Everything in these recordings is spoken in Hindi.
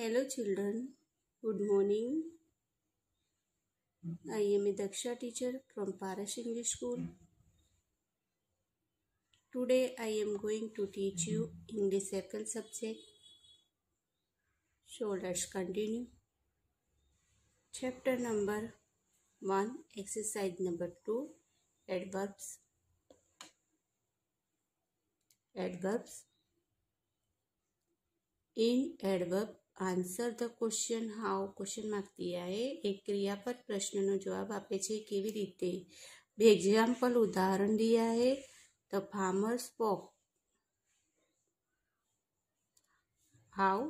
Hello children good morning I am a Daksha teacher from Paras English school today I am going to teach you English second subject so let's continue chapter number one exercise number two adverbs adverbs in adverb answer the question how question mark दिया है एक क्रियापद प्रश्न प्रश्न जवाब आप के एक्जाम्पल उदाहरण दिया है the farmer spoke how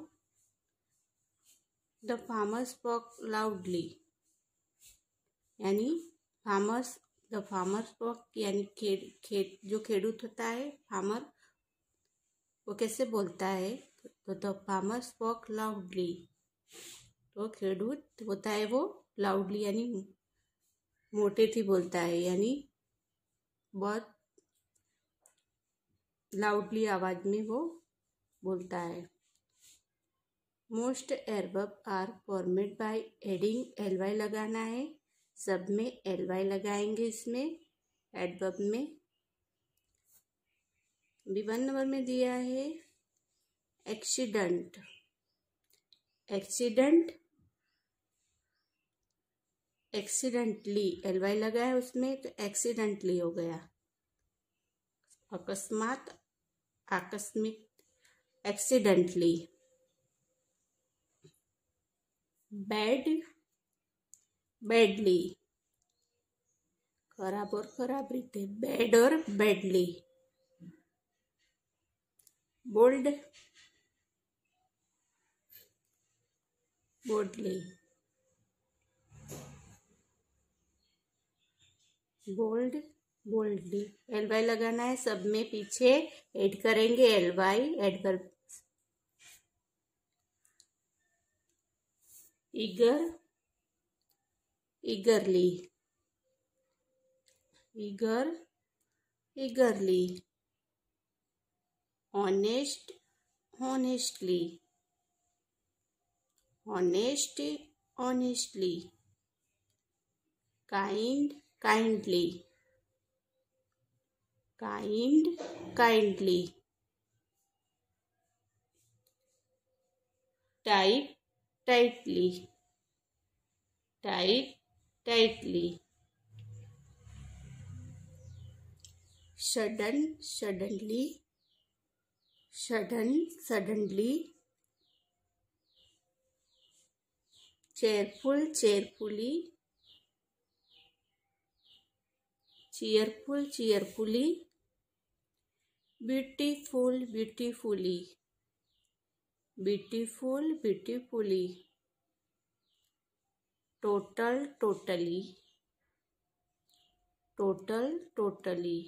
the farmer spoke loudly यानी फार्मर्स द फार्मर स्पोक यानी खेड खेड जो खेडूत होता है फार्मर वो कैसे बोलता है तो द फार्मर स्पोक लाउडली तो खेडूत होता है वो लाउडली यानी मोटे थी बोलता है यानी बहुत लाउडली आवाज़ में वो बोलता है most adverbs are formed by adding L Y लगाना है सब में एल वाई लगाएंगे इसमें एडबब में भी वन नंबर में दिया है एक्सीडेंट एक्सीडेंट एक्सीडेंटली एलवाई लगा है उसमें तो एक्सीडेंटली हो गया अकस्मात आकस्मिक एक्सीडेंटली बैड बैडली खराब और खराब रीते बेड और badly bold boldly bold boldly L Y लगाना है सब में पीछे ऐड करेंगे एल वाई एड कर eager eagerly eager eagerly honest honestly honesty, honestly, kind, kindly, kind, kindly, tight, tightly, tight, tightly, sudden, suddenly, sudden, suddenly cheerful cheerfully cheerful cheerfully beautiful beautifully beautiful beautifully total totally total totally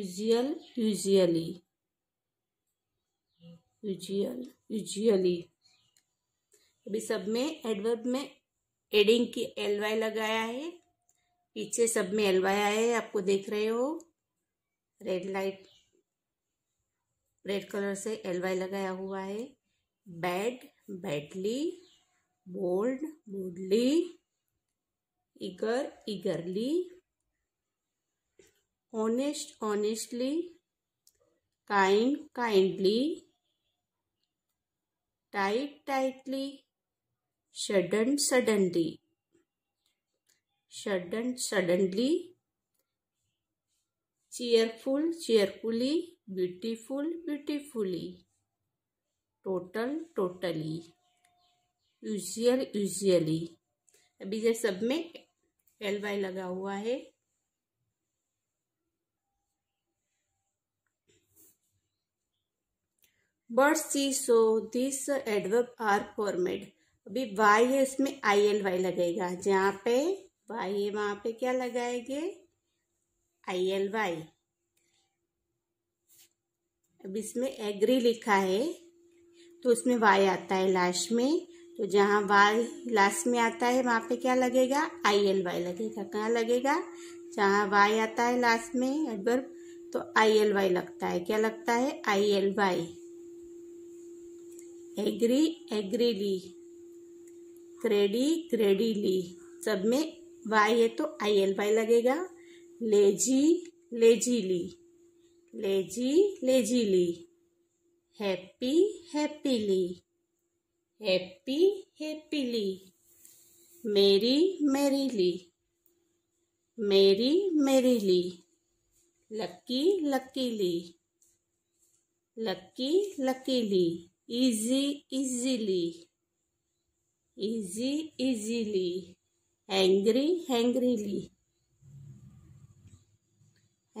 usual usually usual usually अभी सब में एडवर्ब में एडिंग की एल वाई लगाया है पीछे सब में एल वाई आया है आपको देख रहे हो रेड लाइट रेड कलर से एल वाई लगाया हुआ है bad badly bold boldly eager eagerly honest honestly kind kindly tight tightly shudden suddenly shudden suddenly cheerful cheerfully beautiful beautifully total totally usual usually अभी इधर सब में एल वाई लगा हुआ है but see so this adverb are formed अभी वाई है इसमें आई एल वाई लगेगा जहाँ पे वाई है वहाँ पे क्या लगाएंगे आई एल वाई अब इसमें एग्री लिखा है तो उसमें वाई आता है लास्ट में तो जहाँ वाई लास्ट में आता है वहाँ पे क्या लगेगा आई एल वाई लगेगा कहाँ लगेगा जहाँ वाई आता है लास्ट में एडवर्ब तो आई एल वाई लगता है क्या लगता है I L Y angry angrily greedy greedily सब में वाई है तो आई एल वाई लगेगा lazily lazily happily happily merrily merry merrily luckily luckily easy easily easy easily angry angrily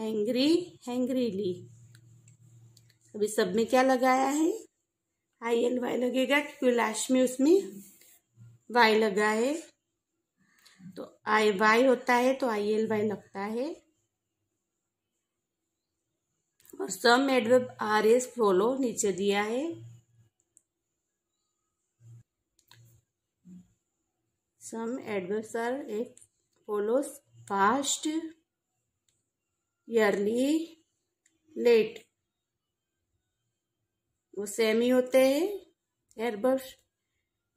angry angrily अभी सब में क्या लगाया है आई एल वाई लगेगा क्योंकि लास्ट में उसमें वाई लगा है तो आई वाई होता है तो आई एल वाई लगता है और some adverb are as follow नीचे दिया है some advisor follows fast early late वो सेमी होते हैं एडवर्स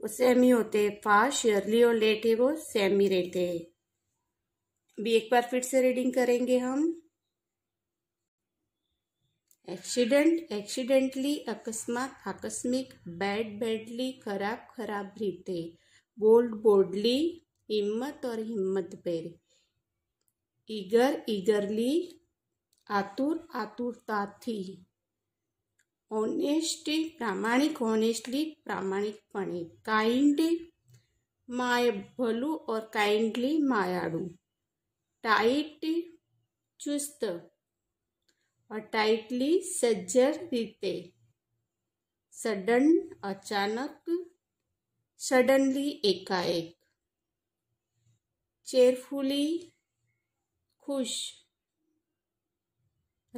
वो सेमी होते हैं फास्ट यरली और लेट है वो सेमी रहते हैं भी एक बार फिर से रीडिंग करेंगे हम एक्सीडेंट एक्सीडेंटली अकस्मात आकस्मिक बैड बैडली खराब खराब रीते गोल्ड बोल्डली हिम्मत और हिम्मत पैर इगर इगरली आतुर आतुरता थी ऑनेस्ट प्रामाणिक ऑनेस्टली प्रामाणिकपणे काइंड माय भलू और काइंडली मायाड़ू टाइट चुस्त और टाइटली सज्जर रीते सडन अचानक सडनली एकाएक चेयरफुली खुश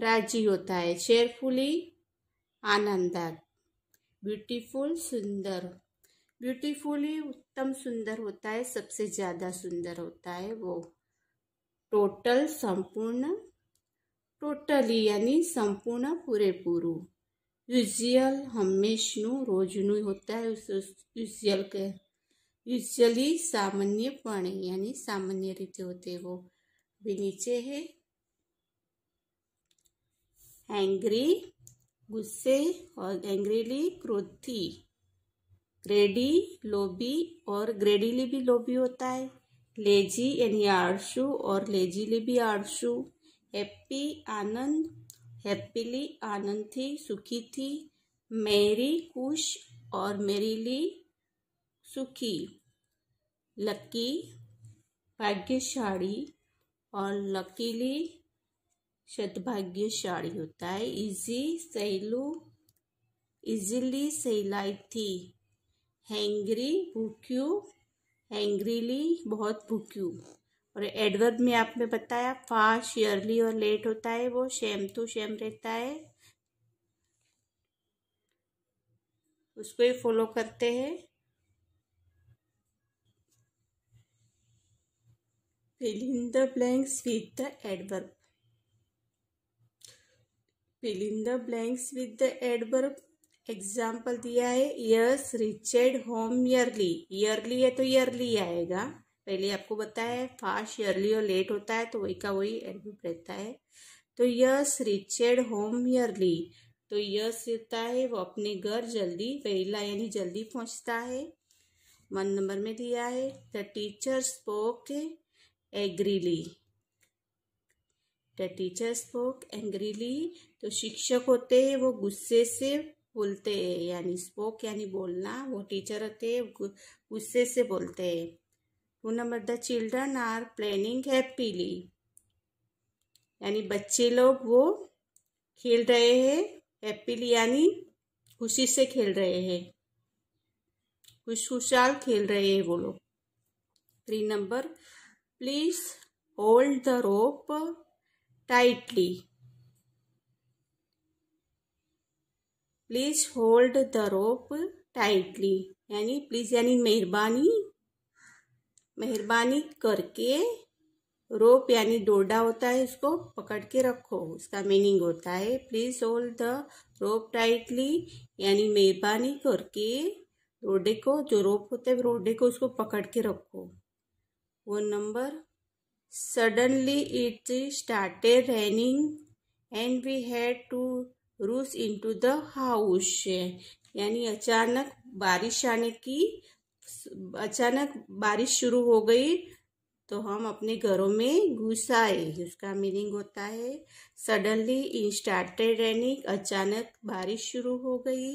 राजी होता है चेयरफुली आनंदात ब्यूटीफुल सुंदर ब्यूटीफुली उत्तम सुंदर होता है सबसे ज़्यादा सुंदर होता है वो टोटल संपूर्ण टोटली यानी संपूर्ण पूरे पूरू यूजल हमेशનું होता है उस यूजल के यूजली सामान्यपणे यानी सामान्य रीते होते वो भी नीचे है एंग्री गुस्से और एंग्रीली क्रोधी ग्रेडी लोबी और ग्रेडीली भी लोबी होता है लेजी यानी आड़सू और लेजीली भी आड़सू हैप्पी आनंद हैप्पीली आनंद थी सुखी थी मेरी खुश और मेरी ली सुखी लकी भाग्यशाली और लकीली शतभाग्यशाली होता है इजी सहलू इजीली सहलाई थी हैंग्री भूख्यू हैंग्रीली बहुत भूक्यू और एडवर्ब में आपने बताया फास्ट ईयरली और लेट होता है वो शेम टू शेम रहता है उसको ही फॉलो करते हैं fill in the blanks with the adverb fill in the blanks with example दिया है Yash reached home early early है तो ईयरली आएगा पहले आपको बताया है फास्ट अर्ली और लेट होता है तो वही का वही एडमिट रहता है तो यस रिचर्ड होम ईयरली तो यस रहता है वो अपने घर जल्दी पहला यानी जल्दी पहुंचता है वन नंबर में दिया है the teacher spoke angrily the teacher spoke angrily तो शिक्षक होते हैं वो गुस्से से बोलते हैं यानी स्पोक यानी बोलना वो टीचर होते हैं गुस्से से बोलते हैं number the children are playing happily यानी बच्चे लोग वो खेल रहे हैं हैप्पीली यानी खुशी से खेल रहे हैं खुश खुशहाल खेल रहे हैं वो लोग three number please hold the rope tightly please hold the rope tightly यानी प्लीज यानी मेहरबानी मेहरबानी करके रोप यानी डोडा होता है इसको पकड़ के रखो उसका मीनिंग होता है please hold the rope tightly यानी मेहरबानी करके रोडे को जो रोप होते है रोडे को उसको पकड़ के रखो वो number suddenly it started raining and we had to rush into the house यानी अचानक बारिश आने की अचानक बारिश शुरू हो गई तो हम अपने घरों में घुस आए उसका मीनिंग होता है सडनली इन स्टार्टेड रेनिंग अचानक बारिश शुरू हो गई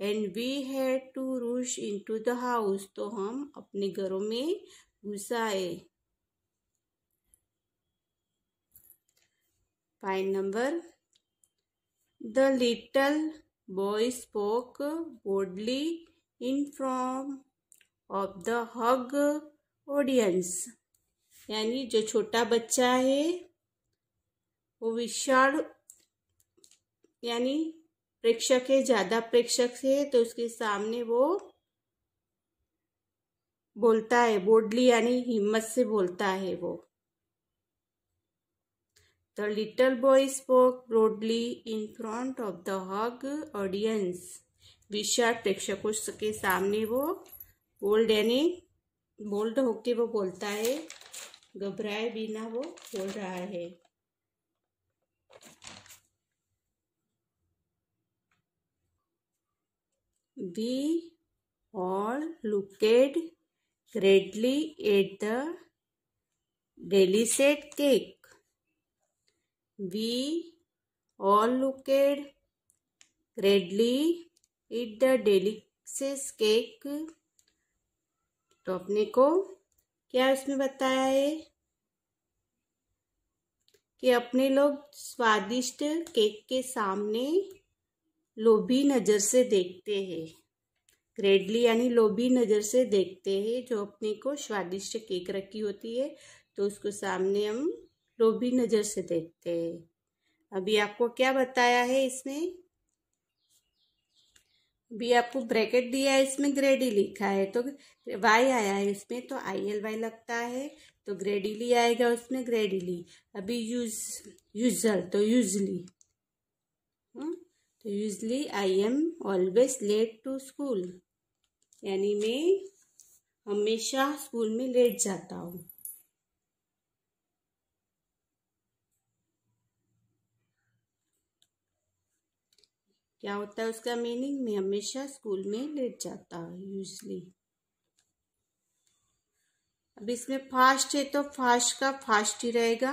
and we had to rush in to the house तो हम अपने घरों में घुस आए point number the little boy spoke boldly in front of the huge audience यानी जो छोटा बच्चा है वो विशाल यानी प्रेक्षक है ज़्यादा प्रेक्षक है तो उसके सामने वो बोलता है बोडली यानी हिम्मत से बोलता है वो the little boy spoke boldly in front of the huge audience विशाल प्रेक्षकों के सामने वो बोल्ड यानी बोल्ड होके वो बोलता है घबराए बिना वो बोल रहा है we all looked greedily at the delicious cake we all looked greedily at the delicious cake तो अपने को क्या इसमें बताया है कि अपने लोग स्वादिष्ट केक के सामने लोभी नज़र से देखते हैं ग्रेडली यानी लोभी नज़र से देखते हैं जो अपने को स्वादिष्ट केक रखी होती है तो उसको सामने हम लोभी नज़र से देखते हैं अभी आपको क्या बताया है इसमें भी आपको ब्रैकेट दिया है इसमें ग्रेडी लिखा है तो वाई आया है इसमें तो आई एल वाई लगता है तो ग्रेडीली आएगा उसमें ग्रेडिली अभी यूज यूजल तो यूजली हम्म, तो usually I am always late to school यानी मैं हमेशा स्कूल में लेट जाता हूँ क्या होता है उसका मीनिंग मैं हमेशा स्कूल में लेट जाता यूजली अब इसमें फास्ट है तो फास्ट का फास्ट ही रहेगा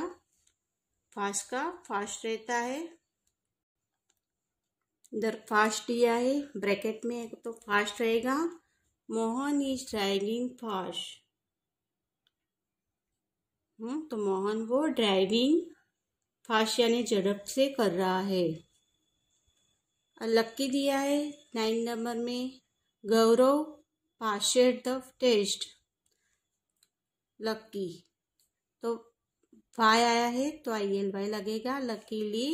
फास्ट का फास्ट रहता है इधर फास्ट दिया है ब्रैकेट में तो फास्ट रहेगा मोहन इज ड्राइविंग फास्ट तो मोहन वो ड्राइविंग फास्ट यानी झड़प से कर रहा है लक्की दिया है नाइन नंबर में गौरव पाशेड द टेस्ट लक्की तो फाय आया है तो आई एल वाई लगेगा luckily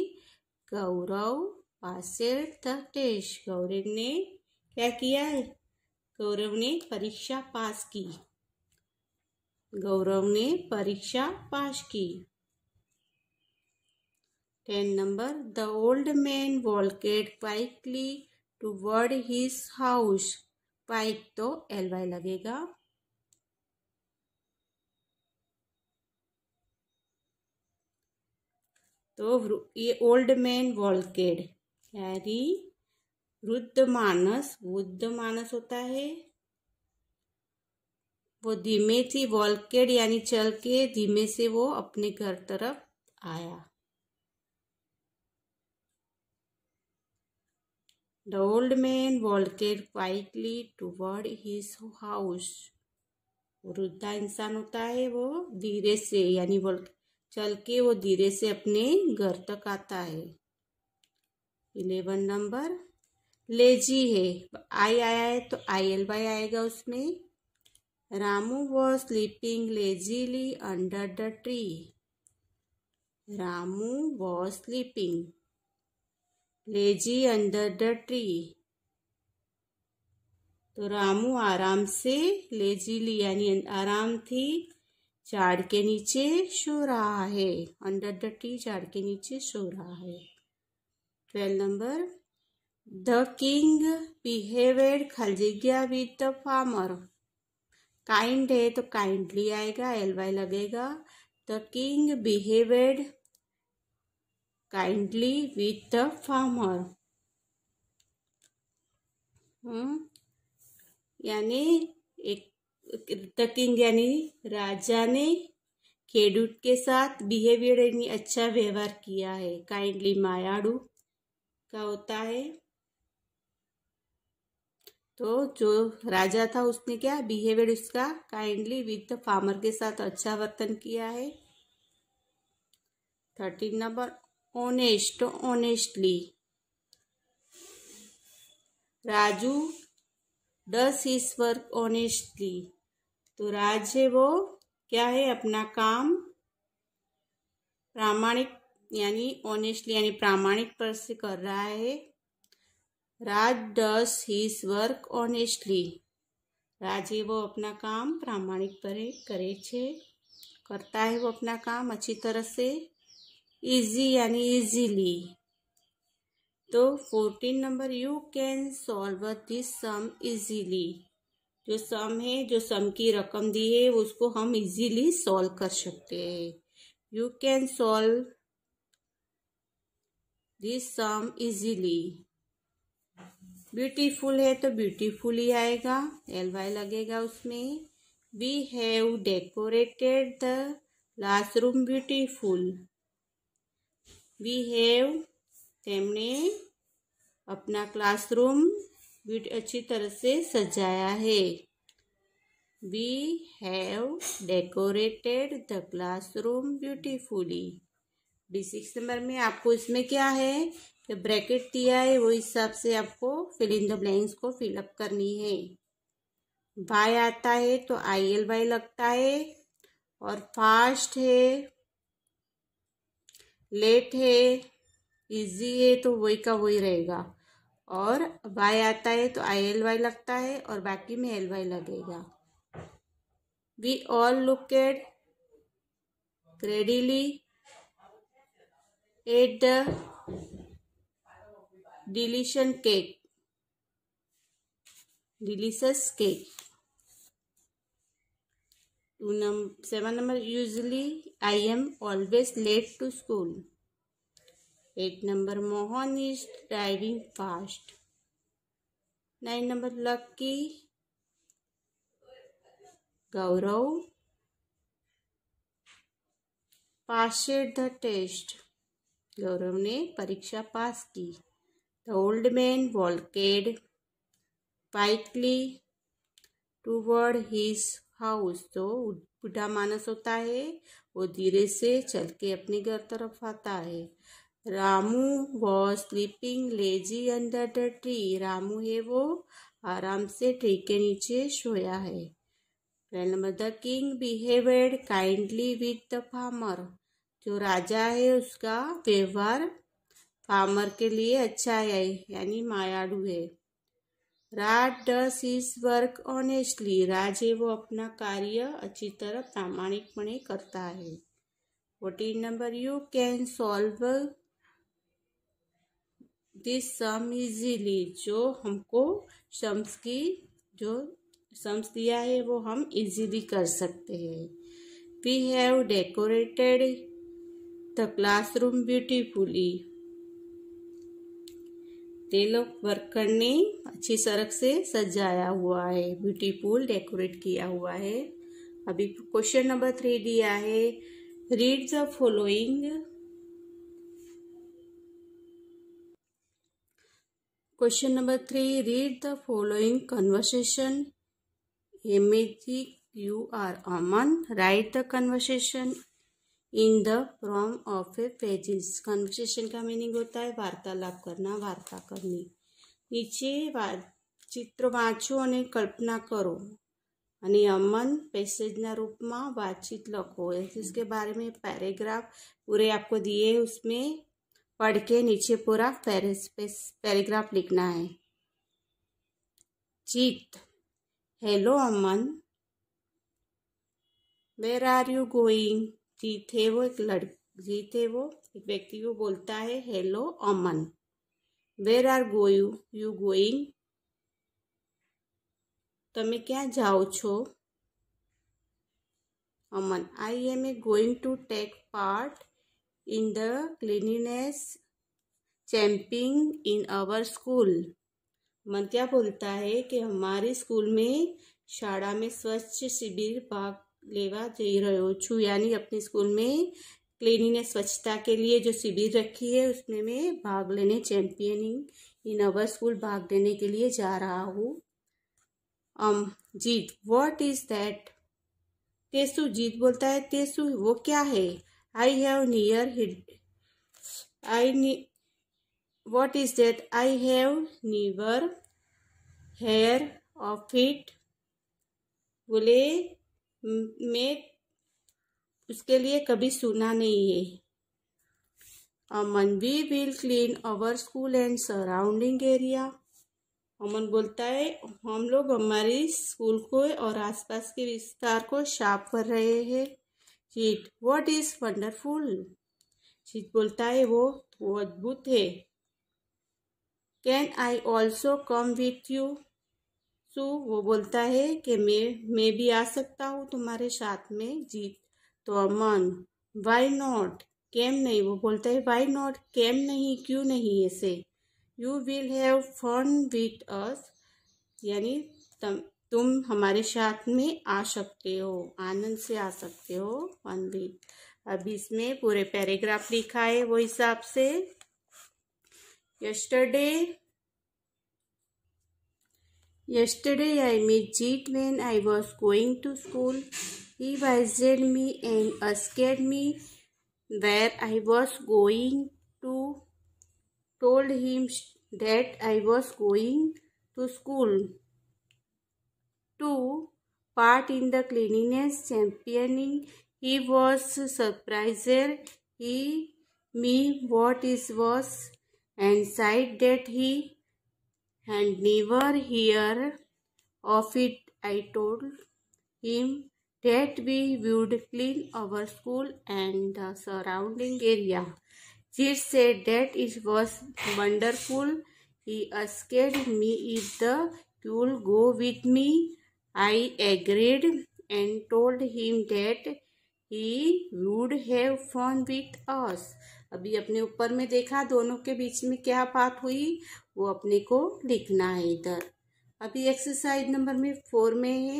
Gaurav passed the test Gaurav ने क्या किया है गौरव ने परीक्षा पास की गौरव ने परीक्षा पास की ten number the old man walked quickly towards his house quick तो एल वाई लगेगा तो ये ओल्ड मैन वॉलकेड यानी वृद्ध मानस वृद्ध मानस होता है वो धीमे थी वॉलकेड यानी चल के धीमे से वो अपने घर तरफ आया The old man walked quietly toward his house. वृद्धा इंसान होता है वो धीरे से यानी वो चल के वो धीरे से अपने घर तक आता है इलेवन नंबर लेजी है आई आया है तो आई एल वाई आएगा उसमें Ramu was sleeping lazily under the tree Ramu was sleeping lazy under the tree तो रामू आराम से लेजी ली यानी आराम थी झाड़ के नीचे सो रहा है अंडर द ट्री झाड़ के नीचे सो रहा है twelve number the king behaviour खलजिग्या विद द फार्मर काइंड है तो काइंडली आएगा एलवाई लगेगा the king behaviour kindly with the farmer. Hmm? यानी एक द किंग यानी राजा ने खेडूत के साथ बिहेवियर यानी अच्छा व्यवहार किया है काइंडली मायाड़ू का होता है तो जो राजा था उसने क्या बिहेवियर उसका काइंडली विद द फार्मर के साथ अच्छा वर्तन किया है thirteen number honest honestly Raju does his work honestly तो राज है वो क्या है अपना काम प्रामाणिक यानी ऑनेस्टली यानी प्रामाणिक पर से कर रहा है Raj does his work honestly राजे वो अपना काम प्रामाणिक पर करे छे करता है वो अपना काम अच्छी तरह से इजी यानी इजीली तो fourteen number you can solve this sum easily जो सम है जो सम की रकम दी है उसको हम इजीली सॉल्व कर सकते हैं you can solve this sum easily beautiful है तो ब्यूटीफुल ही आएगा एल वाई लगेगा उसमें we have decorated the classroom beautiful we have तेमने अपना क्लासरूम भी अच्छी तरह से सजाया है we have decorated the classroom beautifully D six number में आपको इसमें क्या है जो ब्रैकेट दिया है वो हिसाब से आपको फिल इन द ब्लैंक्स को फिलअप करनी है बाय आता है तो आई एल वाई लगता है और फास्ट है लेट है इजी है तो वही का वही रहेगा और वाई आता है तो आई एल वाई लगता है और बाकी में एल वाई लगेगा we all looked greedily at the delicious cake delicious cake two number seven number usually I am always late to school eight number Mohan is driving fast nine number lucky Gaurav passed the test Gaurav ने परीक्षा पास की the old man walked towards his house तो बूढ़ा मानस होता है वो धीरे से चल के अपने घर तरफ आता है Ramu was sleeping lazy under the tree Ramu है वो आराम से ट्री के नीचे सोया है grandmother king behave kindly with the farmer जो राजा है उसका व्यवहार फार्मर के लिए अच्छा है यानी मायाडू है Raj does his work honestly राजे वो अपना कार्य अच्छी तरह प्रामाणिकपणे करता है fourteen number you can solve this sum easily जो हमको सम्स की जो सम्स दिया है वो हम इजीली कर सकते हैं we have decorated the classroom beautifully टेलो वर्क करने अच्छी सरक से सजाया हुआ है ब्यूटीफुल डेकोरेट किया हुआ है अभी क्वेश्चन नंबर थ्री दिया है read the following question number three read the following conversation imagine you are Aman write the conversation in the form of a pages conversation का मीनिंग होता है वार्तालाप करना वार्ता करनी नीचे નીચે चित्र વાંચો कल्पना करो કરો अमन पैसेज पैसेजना रूप में बातचीत लखो इसके बारे में पैराग्राफ पूरे आपको दिए उसमें पढ़ के नीचे पूरा पैराग्राफ लिखना है Jeet hello Aman where are you going जी थे वो एक लड़ जी थे वो एक व्यक्ति को बोलता है hello Aman where are go you you going तुम्हें क्या जाओ छो Aman I am a going to take part in the cleanliness चैम्पिंग इन आवर स्कूल मन क्या बोलता है कि हमारे स्कूल में शाला में स्वच्छ शिविर भाग लेवा જઈ रो છું यानी अपने स्कूल में ने स्वच्छता के लिए जो शिविर रखी है उसमें मैं भाग लेने चैंपियनिंग इन अवर स्कूल भाग लेने के लिए जा रहा हूँ um, Jeet what is that तेसु जीत बोलता है तेसु वो क्या है I have never heard I what is that I have never heard of it बोले में उसके लिए कभी सुना नहीं है Aman we will clean our school and surrounding area Aman बोलता है हम लोग हमारी स्कूल को और आसपास के विस्तार को साफ कर रहे हैं Jeet what is wonderful Jeet बोलता है वो तो अद्भुत है can I also come with you so so, वो बोलता है कि मैं मैं भी आ सकता हूँ तुम्हारे साथ में जीत तो अमन वाई नॉट केम नहीं वो बोलता है वाई नॉट केम नहीं क्यों नहीं ऐसे you will have fun with us यानी तम तुम हमारे साथ में आ सकते हो आनंद से आ सकते हो फन विथ अब इसमें पूरे पैराग्राफ लिखा है वो हिसाब से yesterday Yesterday I met Jit when I was going to school. He visited me and asked me where I was going to. Told him that I was going to school to part in the cleanliness championing. He was surprised he me what it was and said that he and never hear of it. I told him that we would clean our school and the surrounding area. Jit said that it was wonderful. He asked me if the you'll go with me. I agreed and told him that he would have fun with us. अभी अपने ऊपर में देखा दोनों के बीच में क्या बात हुई वो अपने को लिखना है इधर अभी एक्सरसाइज नंबर में फोर में है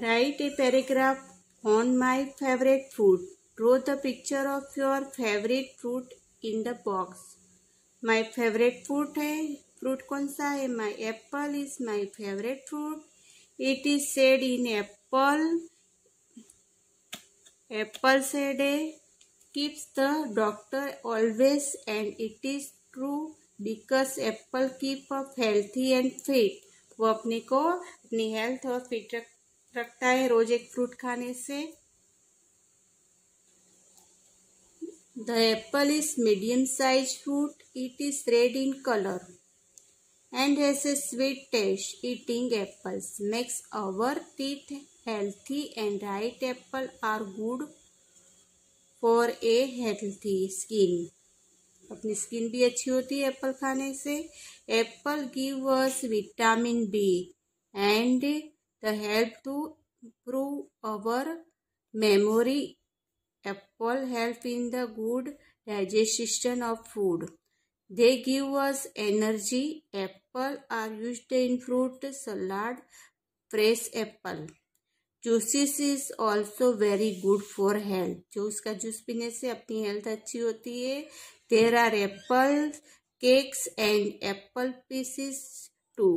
write a paragraph on my favourite fruit draw the picture of your favourite fruit in the box my favourite fruit है फ्रूट कौन सा है my apple is my favourite fruit it is said an apple apple said है keeps the doctor always and it is true because apple keep up healthy and fit वो अपने को अपनी हेल्थ और फिट रखता है रोज एक फ्रूट खाने से the apple is medium size fruit it is red in colour and has a sweet taste eating apples makes our teeth healthy and right apple are good for a healthy skin अपनी स्किन भी अच्छी होती है एप्पल खाने से apple give us vitamin B and the help to improve our memory apple help in the good digestion of food they give us energy apple are used in fruit salad, fresh apple juices is also very good for health जो उसका जूस पीने से अपनी हेल्थ अच्छी होती है there are apple cakes and apple pieces two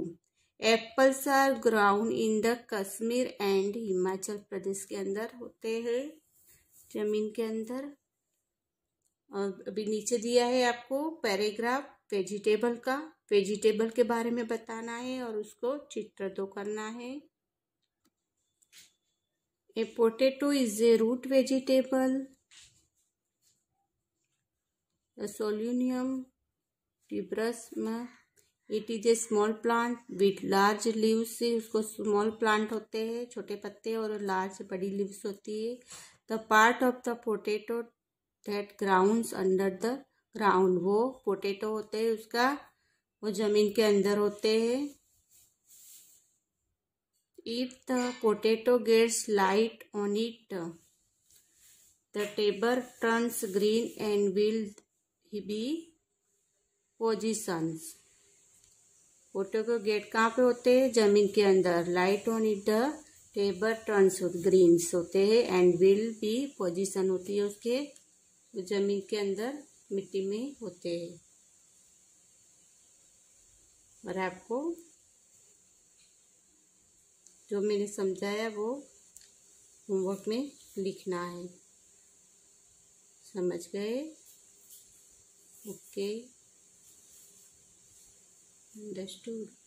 apples are ground in the Kashmir and Himachal Pradesh के अंदर होते हैं जमीन के अंदर और अभी नीचे दिया है आपको पैराग्राफ वेजिटेबल का वेजिटेबल के बारे में बताना है और उसको चित्र दो तो करना है A potato is a root vegetable. The solunium fibrosma. It is a small plant with large leaves उसको स्मॉल प्लांट होते हैं छोटे पत्ते और लार्ज बड़ी लीव्स होती है the part of the potato that ground under the ground वो पोटेटो होते हैं उसका वो जमीन के अंदर होते हैं eat the potato gets light on it. The table turns green and will be positions. Potato get कहाँ पे होते हैं जमीन के अंदर light on it the tuber turns greens होते हैं एंड विल भी पोजीशन होती है उसके जमीन के अंदर मिट्टी में होते हैं और आपको जो मैंने समझाया वो होमवर्क में लिखना है समझ गए ओके अंडरस्टूड